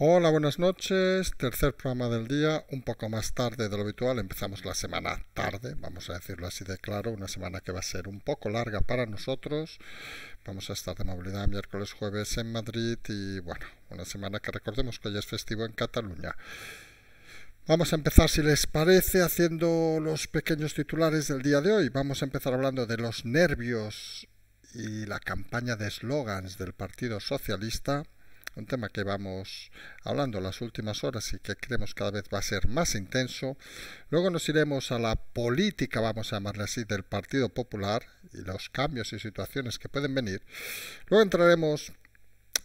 Hola, buenas noches. Tercer programa del día, un poco más tarde de lo habitual. Empezamos la semana tarde, vamos a decirlo así de claro, una semana que va a ser un poco larga para nosotros. Vamos a estar de movilidad miércoles, jueves en Madrid y bueno, una semana que recordemos que hoy es festivo en Cataluña. Vamos a empezar, si les parece, haciendo los pequeños titulares del día de hoy. Vamos a empezar hablando de los nervios y la campaña de eslogans del Partido Socialista un tema que vamos hablando las últimas horas y que creemos cada vez va a ser más intenso. Luego nos iremos a la política, vamos a llamarle así, del Partido Popular y los cambios y situaciones que pueden venir. Luego entraremos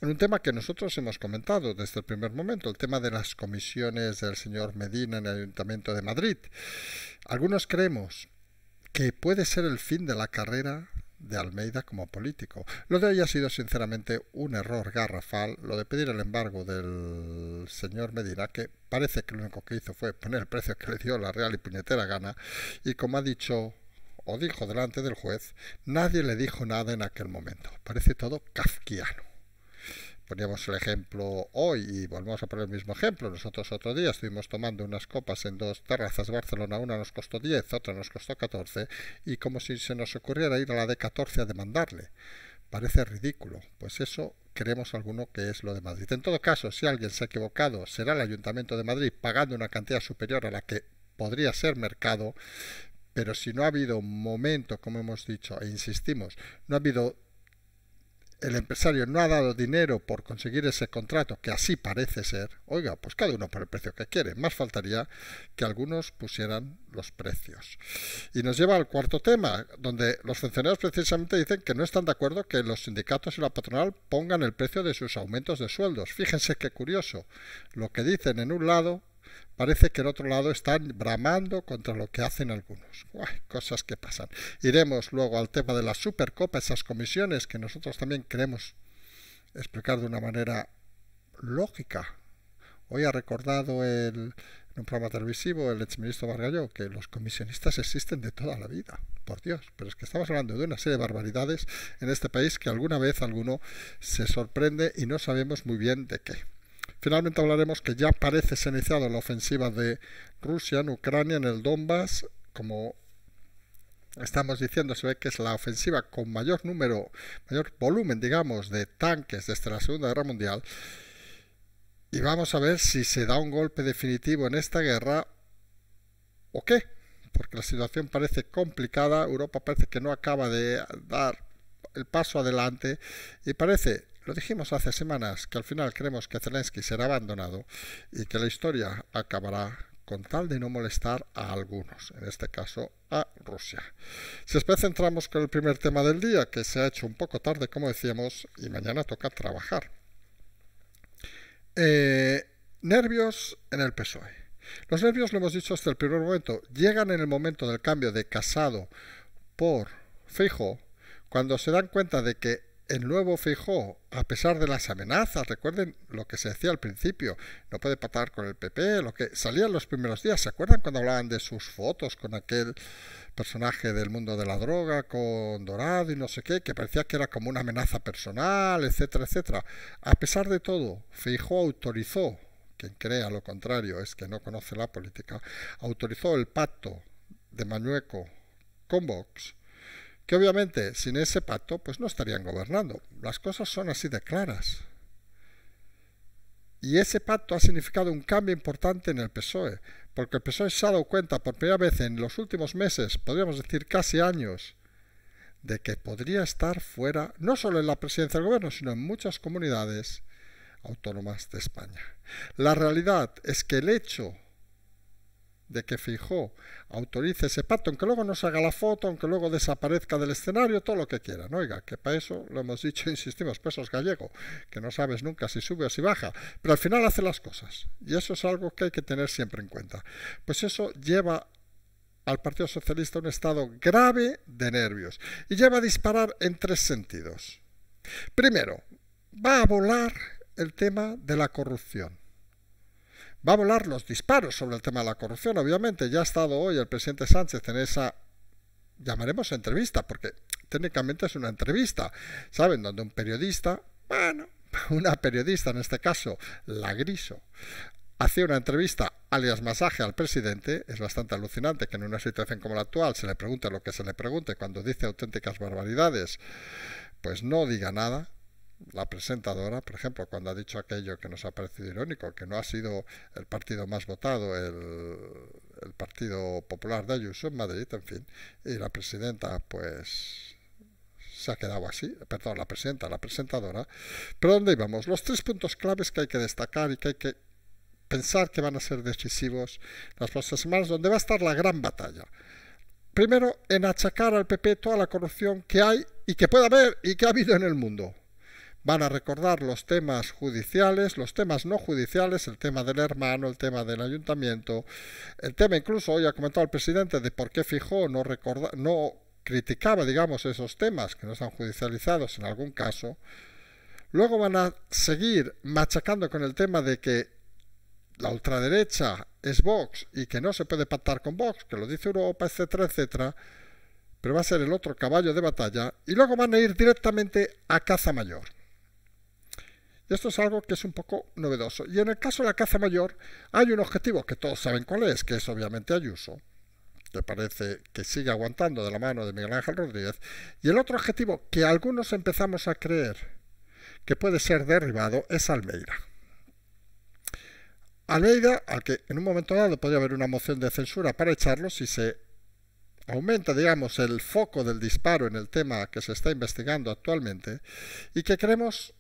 en un tema que nosotros hemos comentado desde el primer momento, el tema de las comisiones del señor Medina en el Ayuntamiento de Madrid. Algunos creemos que puede ser el fin de la carrera de Almeida como político. Lo de hoy ha sido sinceramente un error garrafal, lo de pedir el embargo del señor Medina, que parece que lo único que hizo fue poner el precio que le dio la real y puñetera gana, y como ha dicho o dijo delante del juez, nadie le dijo nada en aquel momento. Parece todo kafkiano poníamos el ejemplo hoy y volvemos a poner el mismo ejemplo. Nosotros otro día estuvimos tomando unas copas en dos terrazas de Barcelona, una nos costó 10, otra nos costó 14, y como si se nos ocurriera ir a la de 14 a demandarle. Parece ridículo. Pues eso creemos alguno que es lo de Madrid. En todo caso, si alguien se ha equivocado, será el Ayuntamiento de Madrid pagando una cantidad superior a la que podría ser mercado, pero si no ha habido un momento, como hemos dicho, e insistimos, no ha habido el empresario no ha dado dinero por conseguir ese contrato, que así parece ser, oiga, pues cada uno por el precio que quiere. Más faltaría que algunos pusieran los precios. Y nos lleva al cuarto tema, donde los funcionarios precisamente dicen que no están de acuerdo que los sindicatos y la patronal pongan el precio de sus aumentos de sueldos. Fíjense qué curioso. Lo que dicen en un lado Parece que el otro lado están bramando contra lo que hacen algunos. cosas que pasan. Iremos luego al tema de la Supercopa, esas comisiones que nosotros también queremos explicar de una manera lógica. Hoy ha recordado el, en un programa televisivo el exministro Vargalló que los comisionistas existen de toda la vida, por Dios, pero es que estamos hablando de una serie de barbaridades en este país que alguna vez alguno se sorprende y no sabemos muy bien de qué. Finalmente hablaremos que ya parece se ha iniciado la ofensiva de Rusia en Ucrania, en el Donbass, como estamos diciendo, se ve que es la ofensiva con mayor número, mayor volumen, digamos, de tanques desde la Segunda Guerra Mundial. Y vamos a ver si se da un golpe definitivo en esta guerra o qué, porque la situación parece complicada, Europa parece que no acaba de dar el paso adelante y parece lo dijimos hace semanas que al final creemos que Zelensky será abandonado y que la historia acabará con tal de no molestar a algunos, en este caso a Rusia. Si después entramos con el primer tema del día, que se ha hecho un poco tarde, como decíamos, y mañana toca trabajar. Eh, nervios en el PSOE. Los nervios, lo hemos dicho hasta el primer momento, llegan en el momento del cambio de casado por fijo, cuando se dan cuenta de que el nuevo Fijó, a pesar de las amenazas, recuerden lo que se decía al principio, no puede patar con el PP, lo que salía en los primeros días, ¿se acuerdan cuando hablaban de sus fotos con aquel personaje del mundo de la droga, con Dorado y no sé qué, que parecía que era como una amenaza personal, etcétera, etcétera? A pesar de todo, fijó autorizó, quien crea lo contrario es que no conoce la política, autorizó el pacto de Manueco con Vox que obviamente sin ese pacto pues no estarían gobernando. Las cosas son así de claras. Y ese pacto ha significado un cambio importante en el PSOE, porque el PSOE se ha dado cuenta por primera vez en los últimos meses, podríamos decir casi años, de que podría estar fuera, no solo en la presidencia del gobierno, sino en muchas comunidades autónomas de España. La realidad es que el hecho de que fijó autorice ese pacto, aunque luego no se haga la foto, aunque luego desaparezca del escenario, todo lo que no Oiga, que para eso lo hemos dicho, insistimos, pues pesos gallego, que no sabes nunca si sube o si baja, pero al final hace las cosas. Y eso es algo que hay que tener siempre en cuenta. Pues eso lleva al Partido Socialista a un estado grave de nervios y lleva a disparar en tres sentidos. Primero, va a volar el tema de la corrupción va a volar los disparos sobre el tema de la corrupción. Obviamente, ya ha estado hoy el presidente Sánchez en esa, llamaremos entrevista, porque técnicamente es una entrevista, ¿saben? Donde un periodista, bueno, una periodista en este caso, la Griso, hacía una entrevista alias masaje al presidente, es bastante alucinante que en una situación como la actual se le pregunte lo que se le pregunte, cuando dice auténticas barbaridades, pues no diga nada, la presentadora, por ejemplo, cuando ha dicho aquello que nos ha parecido irónico, que no ha sido el partido más votado, el, Partido Popular de Ayuso en Madrid, en fin, y la presidenta, pues se ha quedado así, perdón, la presidenta, la presentadora. Pero ¿dónde íbamos? Los tres puntos claves que hay que destacar y que hay que pensar que van a ser decisivos las próximas semanas, donde va a estar la gran batalla. Primero, en achacar al PP toda la corrupción que hay y que puede haber y que ha habido en el mundo van a recordar los temas judiciales, los temas no judiciales, el tema del hermano, el tema del ayuntamiento, el tema incluso, hoy ha comentado el presidente, de por qué fijó no, no criticaba, digamos, esos temas que no están judicializados en algún caso. Luego van a seguir machacando con el tema de que la ultraderecha es Vox y que no se puede pactar con Vox, que lo dice Europa, etcétera, etcétera, pero va a ser el otro caballo de batalla y luego van a ir directamente a caza mayor esto es algo que es un poco novedoso. Y en el caso de la caza mayor hay un objetivo que todos saben cuál es, que es obviamente Ayuso que parece que sigue aguantando de la mano de Miguel Ángel Rodríguez, y el otro objetivo que algunos empezamos a creer que puede ser derribado es Almeida. Almeida, al que en un momento dado podría haber una moción de censura para echarlo si se aumenta, digamos, el foco del disparo en el tema que se está investigando actualmente y que creemos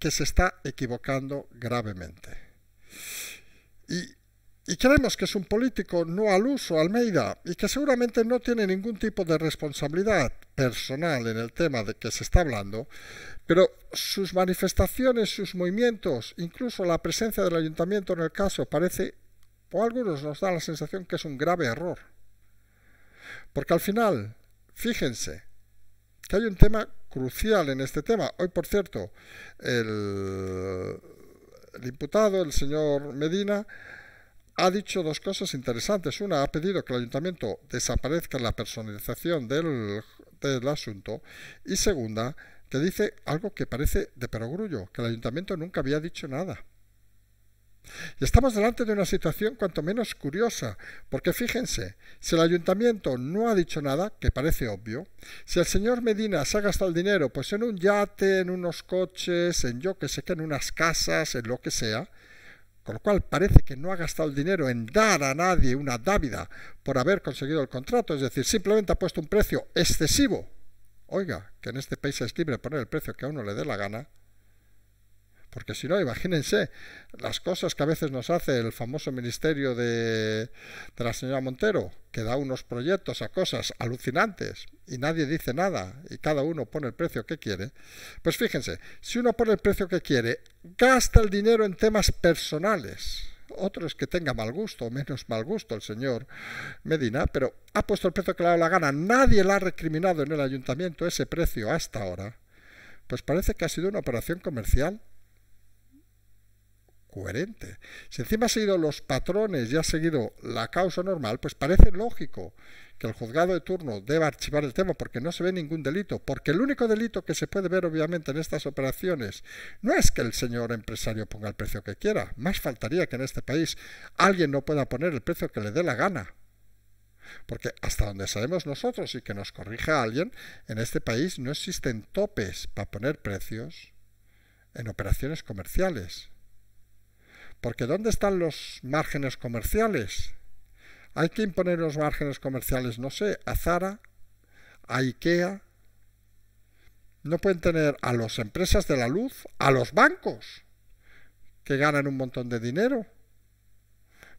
que se está equivocando gravemente. Y, creemos que es un político no al uso, Almeida, y que seguramente no tiene ningún tipo de responsabilidad personal en el tema de que se está hablando, pero sus manifestaciones, sus movimientos, incluso la presencia del ayuntamiento en el caso, parece, o algunos nos da la sensación que es un grave error. Porque al final, fíjense, que hay un tema crucial en este tema. Hoy, por cierto, el, diputado, imputado, el señor Medina, ha dicho dos cosas interesantes. Una, ha pedido que el ayuntamiento desaparezca la personalización del, del, asunto. Y segunda, que dice algo que parece de perogrullo, que el ayuntamiento nunca había dicho nada. Y estamos delante de una situación cuanto menos curiosa, porque fíjense, si el ayuntamiento no ha dicho nada, que parece obvio, si el señor Medina se ha gastado el dinero pues en un yate, en unos coches, en yo que sé qué, en unas casas, en lo que sea, con lo cual parece que no ha gastado el dinero en dar a nadie una dávida por haber conseguido el contrato, es decir, simplemente ha puesto un precio excesivo. Oiga, que en este país es libre poner el precio que a uno le dé la gana, porque si no, imagínense las cosas que a veces nos hace el famoso ministerio de, la señora Montero, que da unos proyectos a cosas alucinantes y nadie dice nada y cada uno pone el precio que quiere. Pues fíjense, si uno pone el precio que quiere, gasta el dinero en temas personales otro es que tenga mal gusto o menos mal gusto el señor Medina, pero ha puesto el precio que le ha dado la gana, nadie le ha recriminado en el ayuntamiento ese precio hasta ahora, pues parece que ha sido una operación comercial coherente. Si encima ha seguido los patrones y ha seguido la causa normal, pues parece lógico que el juzgado de turno deba archivar el tema porque no se ve ningún delito, porque el único delito que se puede ver obviamente en estas operaciones no es que el señor empresario ponga el precio que quiera, más faltaría que en este país alguien no pueda poner el precio que le dé la gana. Porque hasta donde sabemos nosotros y que nos corrija alguien, en este país no existen topes para poner precios en operaciones comerciales. Porque ¿dónde están los márgenes comerciales? Hay que imponer los márgenes comerciales, no sé, a Zara, a Ikea. No pueden tener a las empresas de la luz, a los bancos, que ganan un montón de dinero.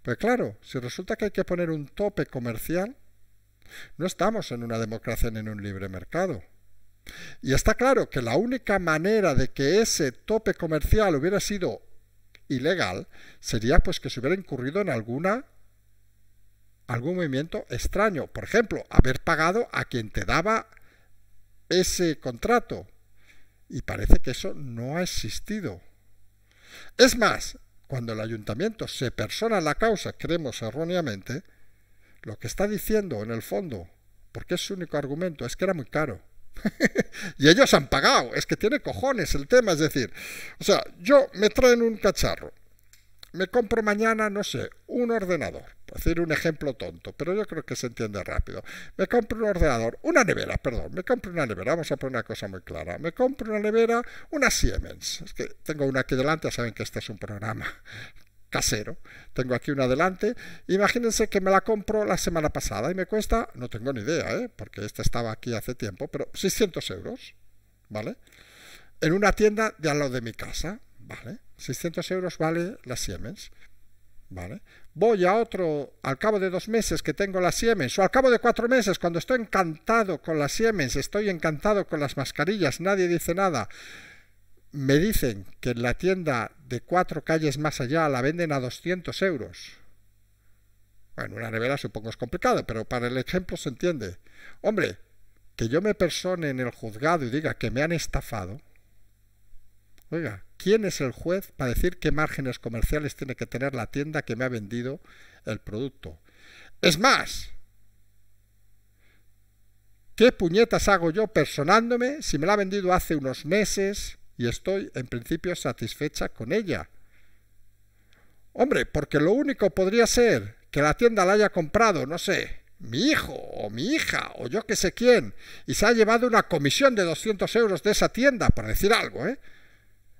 pues claro, si resulta que hay que poner un tope comercial, no estamos en una democracia ni en un libre mercado. Y está claro que la única manera de que ese tope comercial hubiera sido ilegal sería pues que se hubiera incurrido en alguna algún movimiento extraño, por ejemplo, haber pagado a quien te daba ese contrato. Y parece que eso no ha existido. Es más, cuando el ayuntamiento se persona la causa, creemos erróneamente, lo que está diciendo en el fondo, porque es su único argumento, es que era muy caro. y ellos han pagado. Es que tiene cojones el tema. Es decir, o sea, yo me traen un cacharro, me compro mañana, no sé, un ordenador. Por decir un ejemplo tonto, pero yo creo que se entiende rápido. Me compro un ordenador, una nevera, perdón, me compro una nevera, vamos a poner una cosa muy clara. Me compro una nevera, una Siemens. Es que tengo una aquí delante, ya saben que este es un programa casero. Tengo aquí una delante. Imagínense que me la compro la semana pasada y me cuesta, no tengo ni idea, ¿eh? porque esta estaba aquí hace tiempo, pero 600 euros, ¿vale? En una tienda de al lado de mi casa, ¿vale? 600 euros vale la Siemens, ¿vale? Voy a otro, al cabo de dos meses que tengo la Siemens, o al cabo de cuatro meses, cuando estoy encantado con la Siemens, estoy encantado con las mascarillas, nadie dice nada, me dicen que en la tienda de cuatro calles más allá la venden a 200 euros. Bueno, una nevera supongo es complicado, pero para el ejemplo se entiende. Hombre, que yo me persone en el juzgado y diga que me han estafado. Oiga, ¿quién es el juez para decir qué márgenes comerciales tiene que tener la tienda que me ha vendido el producto? Es más, ¿qué puñetas hago yo personándome si me la ha vendido hace unos meses y estoy en principio satisfecha con ella. Hombre, porque lo único podría ser que la tienda la haya comprado, no sé, mi hijo o mi hija o yo que sé quién, y se ha llevado una comisión de 200 euros de esa tienda, ...para decir algo, ¿eh?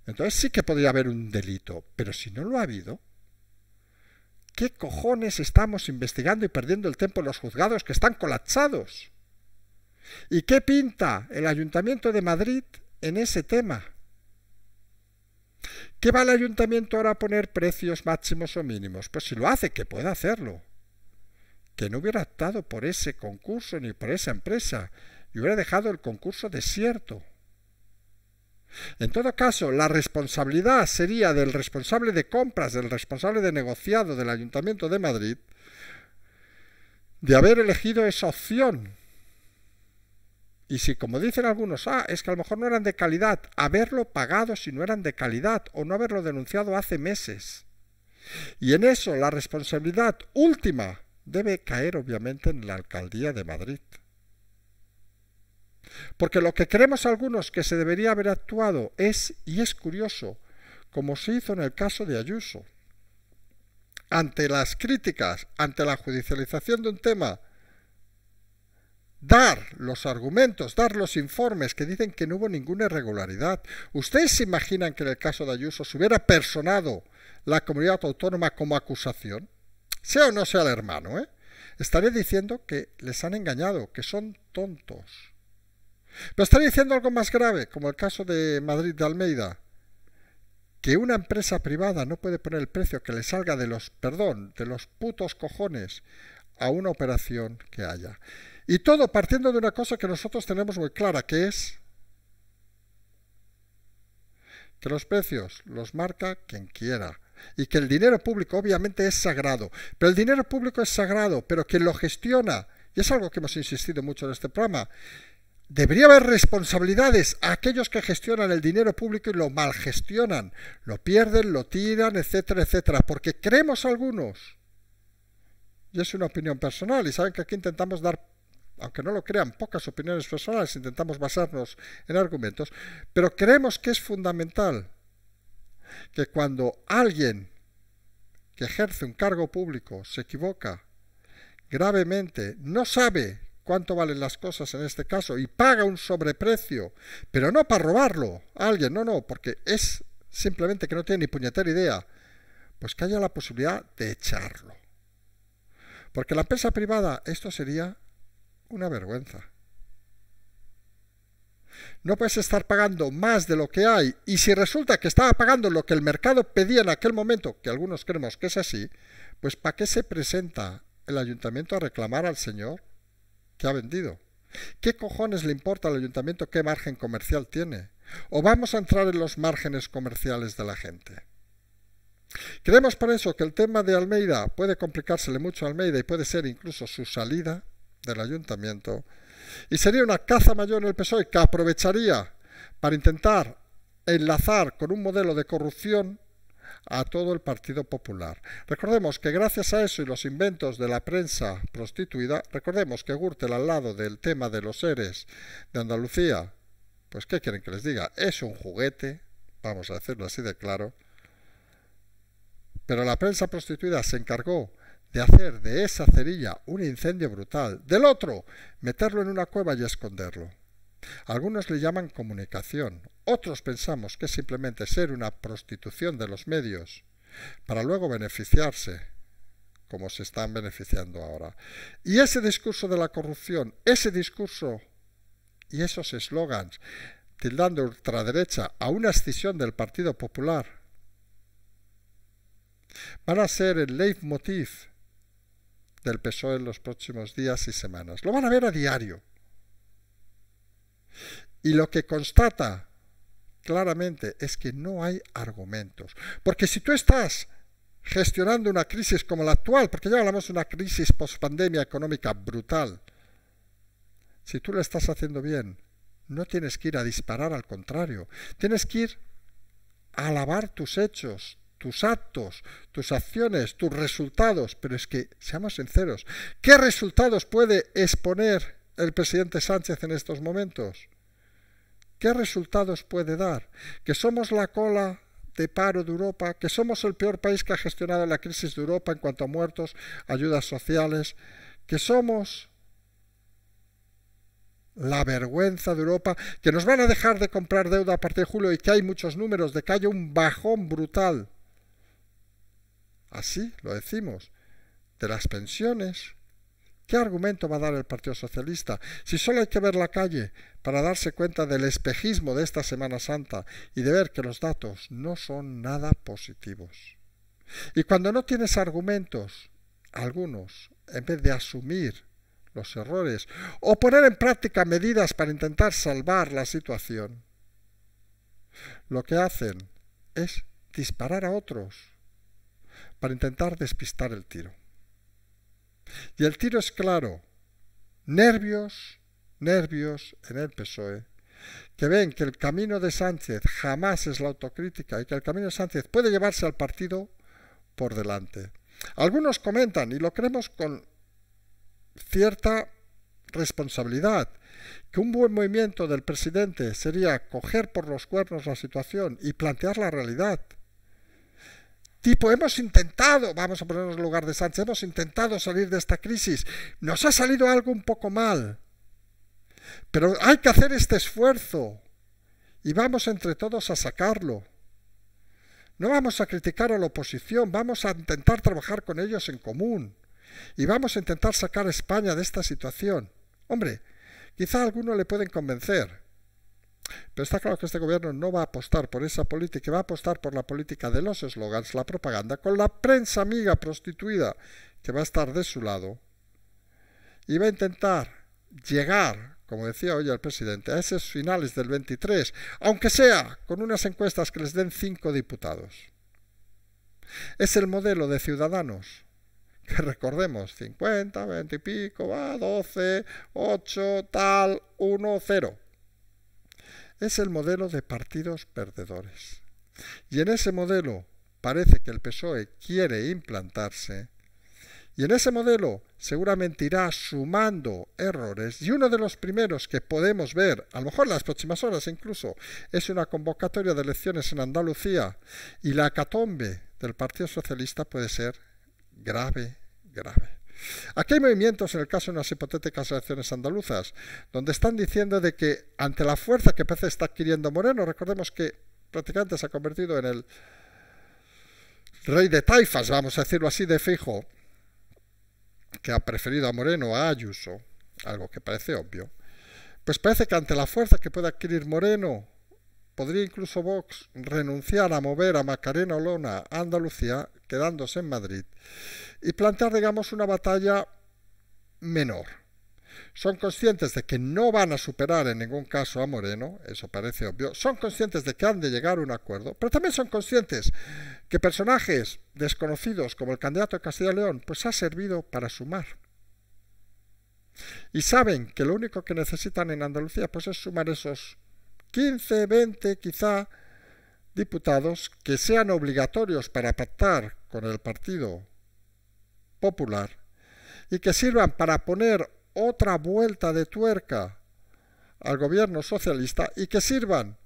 Entonces sí que podría haber un delito, pero si no lo ha habido, ¿qué cojones estamos investigando y perdiendo el tiempo en los juzgados que están colapsados? ¿Y qué pinta el Ayuntamiento de Madrid en ese tema? ¿Qué va el ayuntamiento ahora a poner precios máximos o mínimos? Pues si lo hace, que pueda hacerlo. Que no hubiera optado por ese concurso ni por esa empresa y hubiera dejado el concurso desierto. En todo caso, la responsabilidad sería del responsable de compras, del responsable de negociado del Ayuntamiento de Madrid, de haber elegido esa opción y si, como dicen algunos, ah, es que a lo mejor no eran de calidad, haberlo pagado si no eran de calidad o no haberlo denunciado hace meses. Y en eso la responsabilidad última debe caer obviamente en la alcaldía de Madrid. Porque lo que creemos algunos que se debería haber actuado es, y es curioso, como se hizo en el caso de Ayuso. Ante las críticas, ante la judicialización de un tema, dar los argumentos, dar los informes que dicen que no hubo ninguna irregularidad. ¿Ustedes se imaginan que en el caso de Ayuso se hubiera personado la comunidad autónoma como acusación? Sea o no sea el hermano, ¿eh? Estaré diciendo que les han engañado, que son tontos. Pero estaré diciendo algo más grave, como el caso de Madrid de Almeida, que una empresa privada no puede poner el precio que le salga de los, perdón, de los putos cojones a una operación que haya. Y todo partiendo de una cosa que nosotros tenemos muy clara, que es que los precios los marca quien quiera y que el dinero público obviamente es sagrado, pero el dinero público es sagrado, pero quien lo gestiona, y es algo que hemos insistido mucho en este programa, debería haber responsabilidades a aquellos que gestionan el dinero público y lo mal gestionan, lo pierden, lo tiran, etcétera, etcétera, porque creemos algunos, y es una opinión personal, y saben que aquí intentamos dar aunque no lo crean, pocas opiniones personales, intentamos basarnos en argumentos, pero creemos que es fundamental que cuando alguien que ejerce un cargo público se equivoca gravemente, no sabe cuánto valen las cosas en este caso y paga un sobreprecio, pero no para robarlo a alguien, no, no, porque es simplemente que no tiene ni puñetera idea, pues que haya la posibilidad de echarlo. Porque la empresa privada esto sería una vergüenza. No puedes estar pagando más de lo que hay y si resulta que estaba pagando lo que el mercado pedía en aquel momento, que algunos creemos que es así, pues ¿para qué se presenta el ayuntamiento a reclamar al señor que ha vendido? ¿Qué cojones le importa al ayuntamiento qué margen comercial tiene? ¿O vamos a entrar en los márgenes comerciales de la gente? Creemos por eso que el tema de Almeida puede complicársele mucho a Almeida y puede ser incluso su salida del ayuntamiento y sería una caza mayor en el PSOE que aprovecharía para intentar enlazar con un modelo de corrupción a todo el Partido Popular. Recordemos que gracias a eso y los inventos de la prensa prostituida, recordemos que Gürtel al lado del tema de los seres de Andalucía, pues ¿qué quieren que les diga? Es un juguete, vamos a decirlo así de claro, pero la prensa prostituida se encargó de hacer de esa cerilla un incendio brutal, del otro, meterlo en una cueva y esconderlo. Algunos le llaman comunicación, otros pensamos que es simplemente ser una prostitución de los medios, para luego beneficiarse, como se están beneficiando ahora. Y ese discurso de la corrupción, ese discurso y esos eslogans, tildando ultraderecha a una escisión del Partido Popular, van a ser el leitmotiv del PSOE en los próximos días y semanas. Lo van a ver a diario. Y lo que constata claramente es que no hay argumentos. Porque si tú estás gestionando una crisis como la actual, porque ya hablamos de una crisis post-pandemia económica brutal, si tú lo estás haciendo bien, no tienes que ir a disparar, al contrario, tienes que ir a alabar tus hechos, tus actos, tus acciones, tus resultados, pero es que, seamos sinceros, ¿qué resultados puede exponer el presidente Sánchez en estos momentos? ¿Qué resultados puede dar? Que somos la cola de paro de Europa, que somos el peor país que ha gestionado la crisis de Europa en cuanto a muertos, ayudas sociales, que somos la vergüenza de Europa, que nos van a dejar de comprar deuda a partir de julio y que hay muchos números de que haya un bajón brutal Así lo decimos. De las pensiones. ¿Qué argumento va a dar el Partido Socialista? Si solo hay que ver la calle para darse cuenta del espejismo de esta Semana Santa y de ver que los datos no son nada positivos. Y cuando no tienes argumentos, algunos, en vez de asumir los errores o poner en práctica medidas para intentar salvar la situación, lo que hacen es disparar a otros para intentar despistar el tiro. Y el tiro es claro. Nervios, nervios en el PSOE, que ven que el camino de Sánchez jamás es la autocrítica y que el camino de Sánchez puede llevarse al partido por delante. Algunos comentan, y lo creemos con cierta responsabilidad, que un buen movimiento del presidente sería coger por los cuernos la situación y plantear la realidad tipo, hemos intentado, vamos a ponernos en lugar de Sánchez, hemos intentado salir de esta crisis, nos ha salido algo un poco mal, pero hay que hacer este esfuerzo y vamos entre todos a sacarlo. No vamos a criticar a la oposición, vamos a intentar trabajar con ellos en común y vamos a intentar sacar a España de esta situación. Hombre, quizá a alguno le pueden convencer, pero está claro que este gobierno no va a apostar por esa política, va a apostar por la política de los eslogans, la propaganda, con la prensa amiga prostituida que va a estar de su lado y va a intentar llegar, como decía hoy el presidente, a esos finales del 23, aunque sea con unas encuestas que les den cinco diputados. Es el modelo de ciudadanos que recordemos, 50, 20 y pico, va, 12, 8, tal, 1, 0 es el modelo de partidos perdedores. Y en ese modelo parece que el PSOE quiere implantarse, y en ese modelo seguramente irá sumando errores, y uno de los primeros que podemos ver, a lo mejor en las próximas horas incluso, es una convocatoria de elecciones en Andalucía, y la catombe del Partido Socialista puede ser grave, grave. Aquí hay movimientos en el caso de unas hipotéticas elecciones andaluzas, donde están diciendo de que ante la fuerza que parece está adquiriendo Moreno, recordemos que prácticamente se ha convertido en el rey de taifas, vamos a decirlo así de fijo, que ha preferido a Moreno a Ayuso, algo que parece obvio, pues parece que ante la fuerza que puede adquirir Moreno, podría incluso Vox renunciar a mover a Macarena Olona a Andalucía quedándose en Madrid, y plantear, digamos, una batalla menor. Son conscientes de que no van a superar en ningún caso a Moreno, eso parece obvio. Son conscientes de que han de llegar a un acuerdo, pero también son conscientes que personajes desconocidos como el candidato de Castilla y León, pues ha servido para sumar. Y saben que lo único que necesitan en Andalucía, pues es sumar esos 15, 20, quizá diputados que sean obligatorios para pactar con el Partido Popular y que sirvan para poner otra vuelta de tuerca al gobierno socialista y que sirvan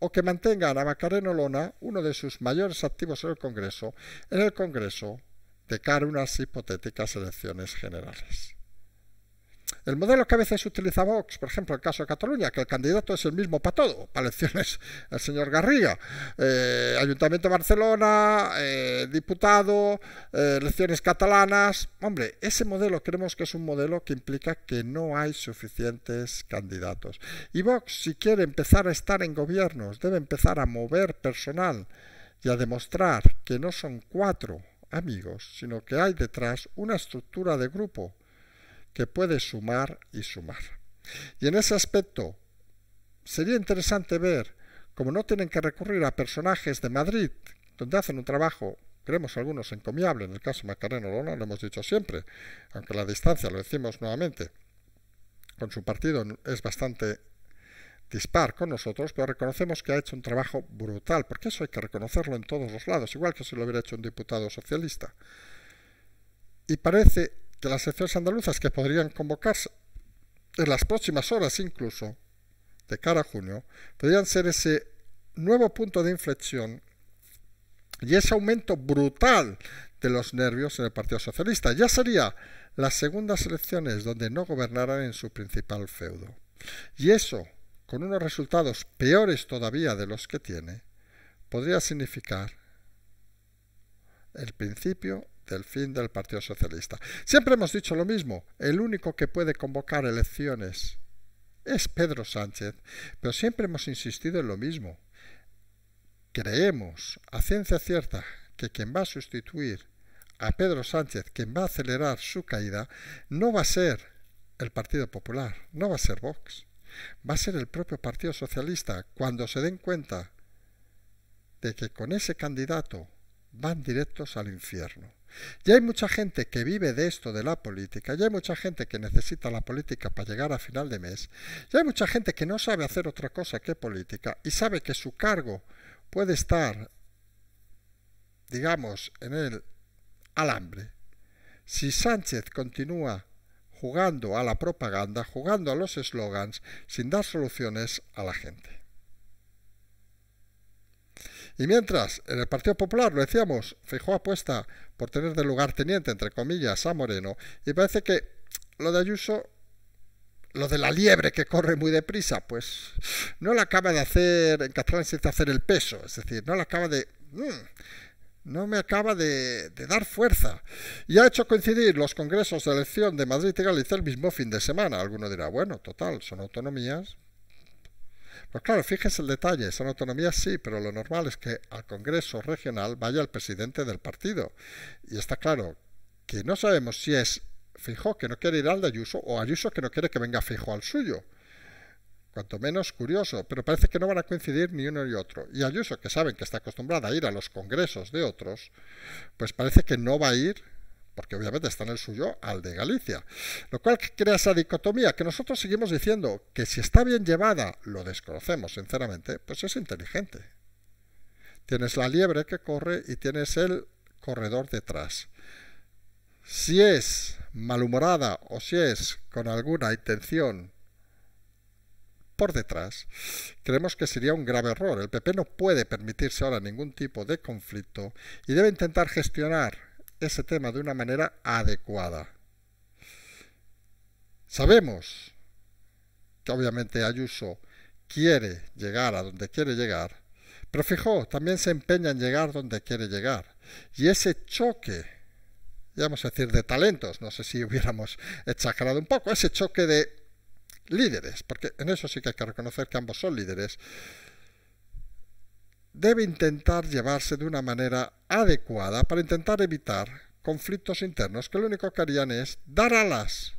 o que mantengan a Macarena Lona, uno de sus mayores activos en el Congreso, en el Congreso de cara a unas hipotéticas elecciones generales. El modelo que a veces utiliza Vox, por ejemplo, el caso de Cataluña, que el candidato es el mismo para todo, para elecciones el señor Garriga, eh, Ayuntamiento de Barcelona, eh, diputado, eh, elecciones catalanas. Hombre, ese modelo creemos que es un modelo que implica que no hay suficientes candidatos. Y Vox, si quiere empezar a estar en gobiernos, debe empezar a mover personal y a demostrar que no son cuatro amigos, sino que hay detrás una estructura de grupo que puede sumar y sumar. Y en ese aspecto sería interesante ver cómo no tienen que recurrir a personajes de Madrid, donde hacen un trabajo, creemos algunos, encomiable, en el caso de Macarena Lona lo hemos dicho siempre, aunque la distancia, lo decimos nuevamente, con su partido es bastante dispar con nosotros, pero reconocemos que ha hecho un trabajo brutal, porque eso hay que reconocerlo en todos los lados, igual que si lo hubiera hecho un diputado socialista. Y parece que las elecciones andaluzas que podrían convocarse en las próximas horas incluso, de cara a junio, podrían ser ese nuevo punto de inflexión y ese aumento brutal de los nervios en el Partido Socialista. Ya sería las segundas elecciones donde no gobernaran en su principal feudo. Y eso, con unos resultados peores todavía de los que tiene, podría significar el principio del fin del Partido Socialista. Siempre hemos dicho lo mismo, el único que puede convocar elecciones es Pedro Sánchez, pero siempre hemos insistido en lo mismo. Creemos a ciencia cierta que quien va a sustituir a Pedro Sánchez, quien va a acelerar su caída, no va a ser el Partido Popular, no va a ser Vox, va a ser el propio Partido Socialista cuando se den cuenta de que con ese candidato van directos al infierno. Ya hay mucha gente que vive de esto, de la política, ya hay mucha gente que necesita la política para llegar a final de mes, ya hay mucha gente que no sabe hacer otra cosa que política y sabe que su cargo puede estar, digamos, en el alambre. Si Sánchez continúa jugando a la propaganda, jugando a los eslogans, sin dar soluciones a la gente. Y mientras, en el Partido Popular, lo decíamos, Fijó apuesta por tener de lugar teniente, entre comillas, a Moreno, y parece que lo de Ayuso, lo de la liebre que corre muy deprisa, pues no la acaba de hacer, en Catalán se hacer el peso, es decir, no la acaba de... Mm, no me acaba de, de, dar fuerza. Y ha hecho coincidir los congresos de elección de Madrid y Galicia el mismo fin de semana. Alguno dirá, bueno, total, son autonomías, pues claro, fíjese el detalle, son autonomías sí, pero lo normal es que al Congreso regional vaya el presidente del partido. Y está claro que no sabemos si es Fijo que no quiere ir al de Ayuso o Ayuso que no quiere que venga Fijo al suyo. Cuanto menos curioso, pero parece que no van a coincidir ni uno ni otro. Y Ayuso, que saben que está acostumbrada a ir a los congresos de otros, pues parece que no va a ir porque obviamente está en el suyo, al de Galicia. Lo cual crea esa dicotomía que nosotros seguimos diciendo que si está bien llevada, lo desconocemos sinceramente, pues es inteligente. Tienes la liebre que corre y tienes el corredor detrás. Si es malhumorada o si es con alguna intención por detrás, creemos que sería un grave error. El PP no puede permitirse ahora ningún tipo de conflicto y debe intentar gestionar ese tema de una manera adecuada. Sabemos que obviamente Ayuso quiere llegar a donde quiere llegar, pero fijo, también se empeña en llegar donde quiere llegar. Y ese choque, a decir, de talentos, no sé si hubiéramos exagerado un poco, ese choque de líderes, porque en eso sí que hay que reconocer que ambos son líderes, debe intentar llevarse de una manera adecuada para intentar evitar conflictos internos que lo único que harían es dar alas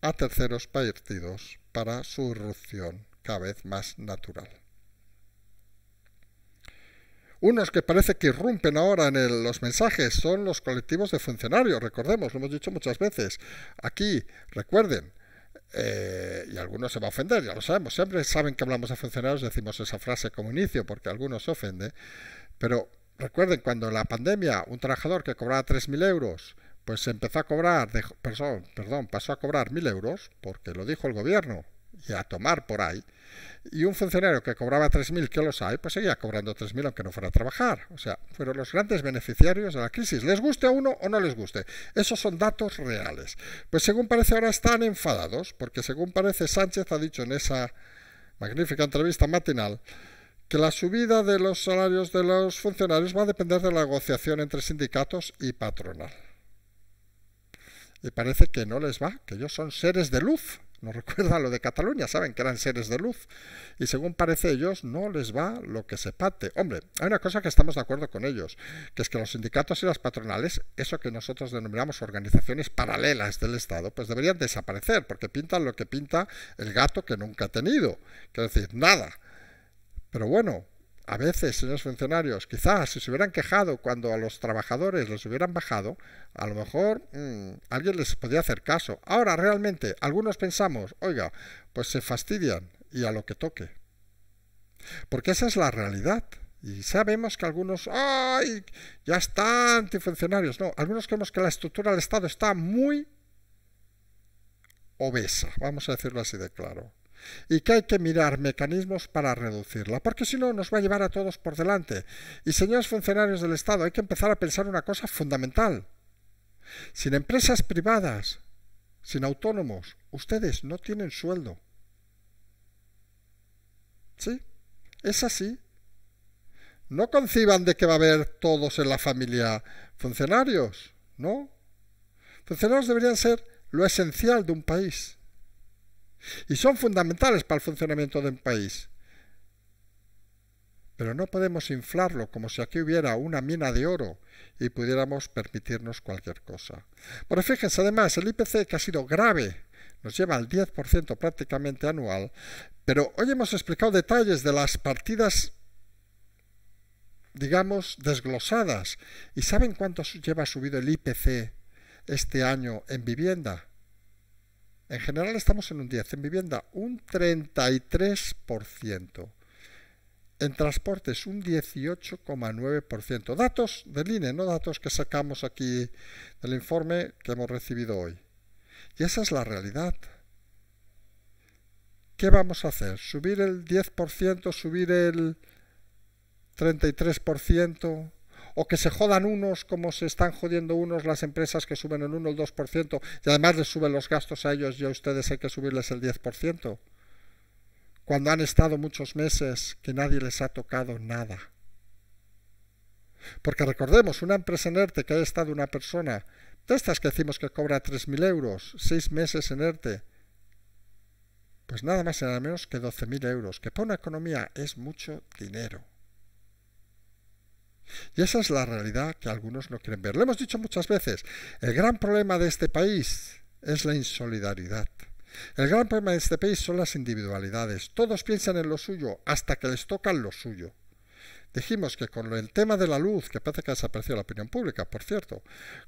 a terceros partidos para su irrupción cada vez más natural. Unos que parece que irrumpen ahora en los mensajes son los colectivos de funcionarios, recordemos, lo hemos dicho muchas veces. Aquí, recuerden, eh, y algunos se va a ofender, ya lo sabemos. Siempre saben que hablamos a funcionarios, decimos esa frase como inicio, porque algunos se ofende. Pero recuerden, cuando en la pandemia un trabajador que cobraba 3.000 euros, pues empezó a cobrar, perdón, perdón, pasó a cobrar 1.000 euros, porque lo dijo el gobierno, y a tomar por ahí. Y un funcionario que cobraba 3.000, que los hay, pues seguía cobrando 3.000 aunque no fuera a trabajar. O sea, fueron los grandes beneficiarios de la crisis. Les guste a uno o no les guste. Esos son datos reales. Pues según parece ahora están enfadados, porque según parece Sánchez ha dicho en esa magnífica entrevista matinal que la subida de los salarios de los funcionarios va a depender de la negociación entre sindicatos y patronal. Y parece que no les va, que ellos son seres de luz nos recuerda lo de Cataluña, saben que eran seres de luz. Y según parece ellos, no les va lo que se pate. Hombre, hay una cosa que estamos de acuerdo con ellos, que es que los sindicatos y las patronales, eso que nosotros denominamos organizaciones paralelas del Estado, pues deberían desaparecer, porque pintan lo que pinta el gato que nunca ha tenido. Quiero decir, nada. Pero bueno, a veces señores funcionarios, quizás si se hubieran quejado cuando a los trabajadores les hubieran bajado, a lo mejor mm, alguien les podía hacer caso. Ahora realmente algunos pensamos, oiga, pues se fastidian y a lo que toque. Porque esa es la realidad. Y sabemos que algunos, ¡ay! Ya están antifuncionarios. No, algunos creemos que la estructura del Estado está muy obesa, vamos a decirlo así de claro y que hay que mirar mecanismos para reducirla, porque si no nos va a llevar a todos por delante. Y señores funcionarios del Estado, hay que empezar a pensar una cosa fundamental. Sin empresas privadas, sin autónomos, ustedes no tienen sueldo. ¿Sí? Es así. No conciban de que va a haber todos en la familia funcionarios, ¿no? Funcionarios deberían ser lo esencial de un país y son fundamentales para el funcionamiento de un país. Pero no podemos inflarlo como si aquí hubiera una mina de oro y pudiéramos permitirnos cualquier cosa. Pero fíjense además, el IPC que ha sido grave, nos lleva al 10% prácticamente anual, pero hoy hemos explicado detalles de las partidas digamos, desglosadas. ¿Y saben cuánto lleva subido el IPC este año en vivienda? En general estamos en un 10, en vivienda un 33%, en transportes un 18,9%. Datos del INE, no datos que sacamos aquí del informe que hemos recibido hoy. Y esa es la realidad. ¿Qué vamos a hacer? ¿Subir el 10%? ¿Subir el 33%? o que se jodan unos como se están jodiendo unos las empresas que suben el 1 o el 2% y además les suben los gastos a ellos y a ustedes hay que subirles el 10%, cuando han estado muchos meses que nadie les ha tocado nada. Porque recordemos, una empresa en ERTE que haya estado una persona, de estas que decimos que cobra 3.000 euros, 6 meses en ERTE, pues nada más y nada menos que 12.000 euros, que para una economía es mucho dinero. Y esa es la realidad que algunos no quieren ver. Lo hemos dicho muchas veces, el gran problema de este país es la insolidaridad. El gran problema de este país son las individualidades. Todos piensan en lo suyo hasta que les tocan lo suyo. Dijimos que con el tema de la luz, que parece que ha desaparecido la opinión pública, por cierto,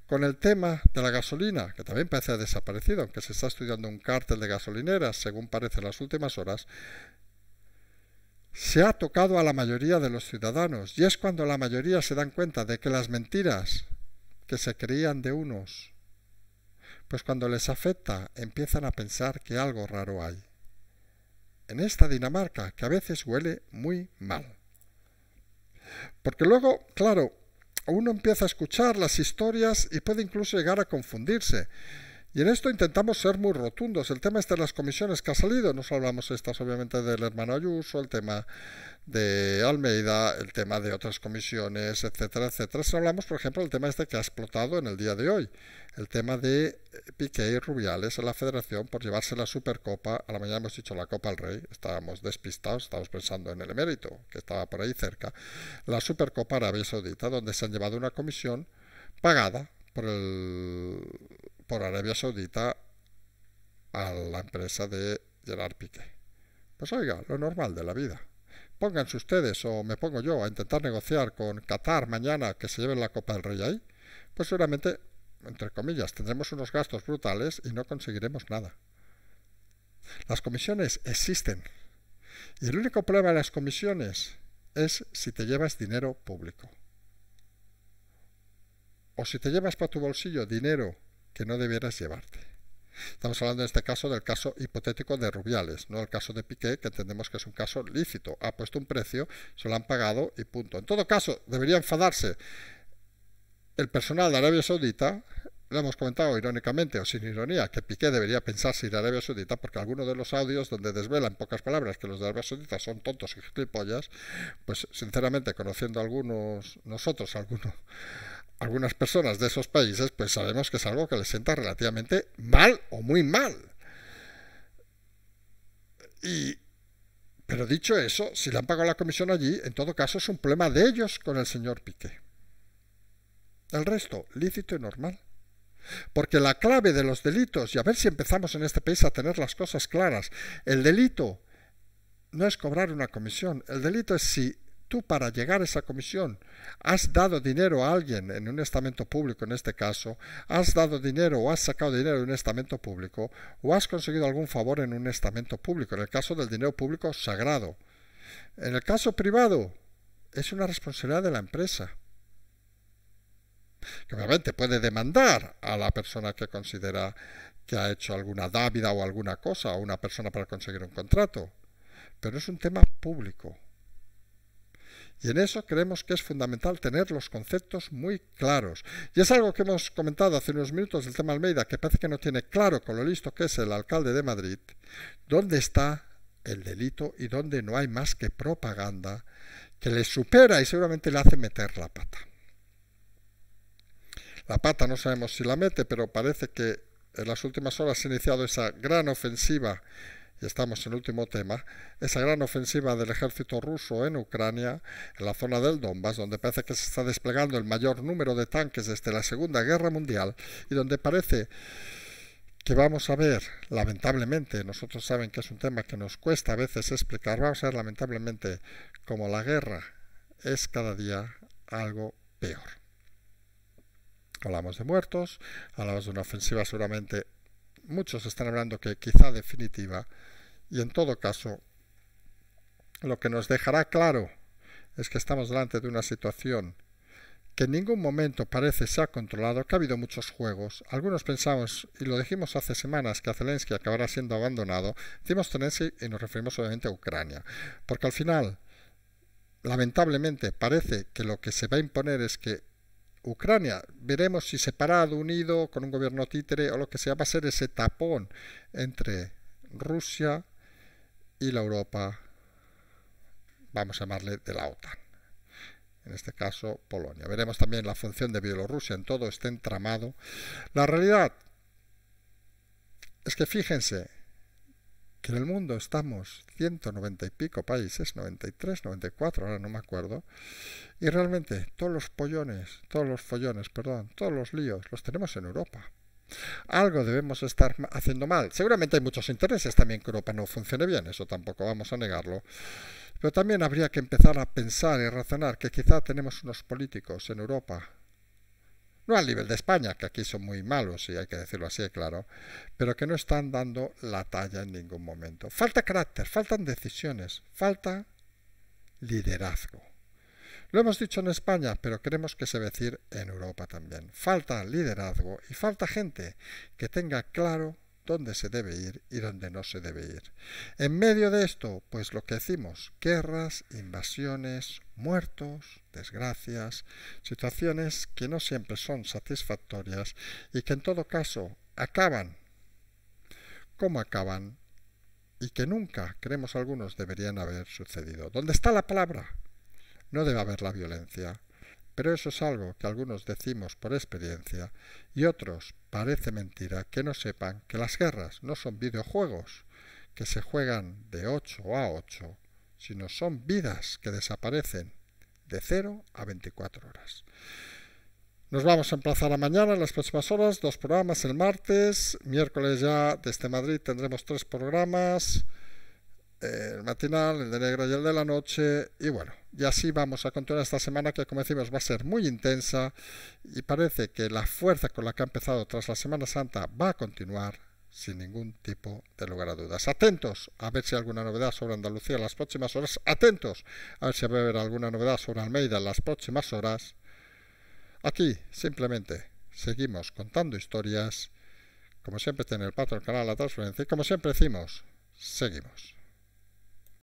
con el tema de la gasolina, que también parece que ha desaparecido, aunque se está estudiando un cártel de gasolineras, según parece en las últimas horas, se ha tocado a la mayoría de los ciudadanos y es cuando la mayoría se dan cuenta de que las mentiras que se creían de unos, pues cuando les afecta empiezan a pensar que algo raro hay. En esta Dinamarca que a veces huele muy mal. Porque luego, claro, uno empieza a escuchar las historias y puede incluso llegar a confundirse. Y en esto intentamos ser muy rotundos. El tema este de las comisiones que ha salido, no hablamos estas obviamente del hermano Ayuso, el tema de Almeida, el tema de otras comisiones, etcétera, etcétera. hablamos, por ejemplo, del tema este que ha explotado en el día de hoy, el tema de Piqué y Rubiales en la federación por llevarse la Supercopa, a la mañana hemos dicho la Copa al Rey, estábamos despistados, estábamos pensando en el emérito, que estaba por ahí cerca, la Supercopa Arabia Saudita, donde se han llevado una comisión pagada por el por Arabia Saudita a la empresa de Gerard Piqué. Pues oiga, lo normal de la vida. Pónganse ustedes o me pongo yo a intentar negociar con Qatar mañana que se lleven la Copa del Rey ahí, pues seguramente, entre comillas, tendremos unos gastos brutales y no conseguiremos nada. Las comisiones existen. Y el único problema de las comisiones es si te llevas dinero público. O si te llevas para tu bolsillo dinero que no debieras llevarte. Estamos hablando en este caso del caso hipotético de Rubiales, no el caso de Piqué, que entendemos que es un caso lícito. Ha puesto un precio, se lo han pagado y punto. En todo caso, debería enfadarse el personal de Arabia Saudita, Le hemos comentado irónicamente o sin ironía, que Piqué debería pensar si ir a Arabia Saudita, porque alguno de los audios donde desvela en pocas palabras que los de Arabia Saudita son tontos y gilipollas, pues sinceramente, conociendo algunos, nosotros, algunos algunas personas de esos países, pues sabemos que es algo que les sienta relativamente mal o muy mal. Y, pero dicho eso, si le han pagado la comisión allí, en todo caso es un problema de ellos con el señor Piqué. El resto, lícito y normal. Porque la clave de los delitos, y a ver si empezamos en este país a tener las cosas claras, el delito no es cobrar una comisión, el delito es si tú para llegar a esa comisión has dado dinero a alguien en un estamento público en este caso, has dado dinero o has sacado dinero de un estamento público o has conseguido algún favor en un estamento público, en el caso del dinero público sagrado. En el caso privado, es una responsabilidad de la empresa que obviamente puede demandar a la persona que considera que ha hecho alguna dávida o alguna cosa a una persona para conseguir un contrato, pero es un tema público. Y en eso creemos que es fundamental tener los conceptos muy claros. Y es algo que hemos comentado hace unos minutos del tema Almeida, que parece que no tiene claro con lo listo que es el alcalde de Madrid, dónde está el delito y dónde no hay más que propaganda que le supera y seguramente le hace meter la pata. La pata no sabemos si la mete, pero parece que en las últimas horas se ha iniciado esa gran ofensiva y estamos en el último tema, esa gran ofensiva del ejército ruso en Ucrania, en la zona del Donbass, donde parece que se está desplegando el mayor número de tanques desde la Segunda Guerra Mundial y donde parece que vamos a ver, lamentablemente, nosotros saben que es un tema que nos cuesta a veces explicar, vamos a ver lamentablemente como la guerra es cada día algo peor. Hablamos de muertos, hablamos de una ofensiva seguramente muchos están hablando que quizá definitiva, y en todo caso, lo que nos dejará claro es que estamos delante de una situación que en ningún momento parece se ha controlado, que ha habido muchos juegos. Algunos pensamos, y lo dijimos hace semanas, que Zelensky acabará siendo abandonado. Decimos Zelensky y nos referimos obviamente a Ucrania. Porque al final, lamentablemente, parece que lo que se va a imponer es que Ucrania. Veremos si separado, unido, con un gobierno títere o lo que sea, va a ser ese tapón entre Rusia y la Europa, vamos a llamarle de la OTAN. En este caso, Polonia. Veremos también la función de Bielorrusia en todo este entramado. La realidad es que fíjense, que en el mundo estamos 190 y pico países, 93, 94, ahora no me acuerdo, y realmente todos los pollones, todos los follones, perdón, todos los líos los tenemos en Europa. Algo debemos estar haciendo mal. Seguramente hay muchos intereses también que Europa no funcione bien, eso tampoco vamos a negarlo. Pero también habría que empezar a pensar y razonar que quizá tenemos unos políticos en Europa no al nivel de España, que aquí son muy malos, y hay que decirlo así, claro, pero que no están dando la talla en ningún momento. Falta carácter, faltan decisiones, falta liderazgo. Lo hemos dicho en España, pero queremos que se decir en Europa también. Falta liderazgo y falta gente que tenga claro dónde se debe ir y dónde no se debe ir. En medio de esto, pues lo que decimos, guerras, invasiones, muertos, desgracias, situaciones que no siempre son satisfactorias y que en todo caso acaban. como acaban? Y que nunca, creemos algunos, deberían haber sucedido. ¿Dónde está la palabra? No debe haber la violencia pero eso es algo que algunos decimos por experiencia y otros parece mentira que no sepan que las guerras no son videojuegos que se juegan de 8 a 8, sino son vidas que desaparecen de 0 a 24 horas. Nos vamos a emplazar a mañana en las próximas horas, dos programas el martes, miércoles ya desde Madrid tendremos tres programas el matinal, el de negro y el de la noche. Y bueno, y así vamos a continuar esta semana que como decimos va a ser muy intensa y parece que la fuerza con la que ha empezado tras la Semana Santa va a continuar sin ningún tipo de lugar a dudas. Atentos a ver si hay alguna novedad sobre Andalucía en las próximas horas. Atentos a ver si va a haber alguna novedad sobre Almeida en las próximas horas. Aquí simplemente seguimos contando historias. Como siempre, en el patrón canal La Transferencia. Y como siempre decimos, seguimos.